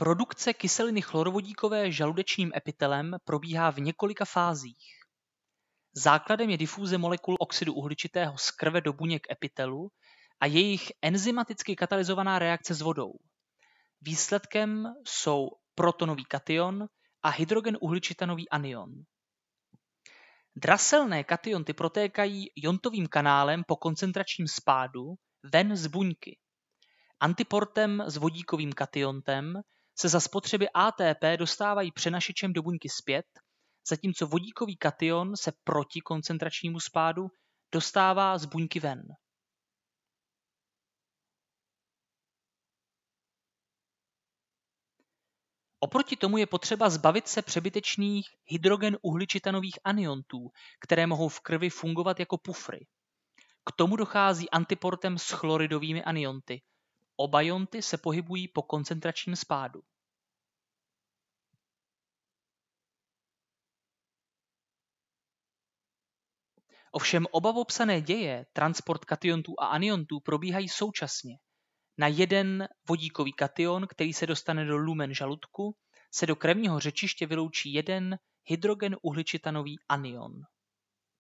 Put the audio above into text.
Produkce kyseliny chlorovodíkové žaludečním epitelem probíhá v několika fázích. Základem je difúze molekul oxidu uhličitého z krve do buněk epitelu a jejich enzymaticky katalyzovaná reakce s vodou. Výsledkem jsou protonový kation a hydrogen uhličitanový anion. Draselné kationty protékají jontovým kanálem po koncentračním spádu ven z buňky, antiportem s vodíkovým kationtem se za spotřeby ATP dostávají přenašečem do buňky zpět, zatímco vodíkový kation se proti koncentračnímu spádu dostává z buňky ven. Oproti tomu je potřeba zbavit se přebytečných hydrogen uhličitanových aniontů, které mohou v krvi fungovat jako pufry. K tomu dochází antiportem s chloridovými anionty, Oba jonty se pohybují po koncentračním spádu. Ovšem oba popsané děje, transport kationtů a aniontů, probíhají současně. Na jeden vodíkový kation, který se dostane do lumen žaludku, se do krevního řečiště vyloučí jeden hydrogen uhličitanový anion.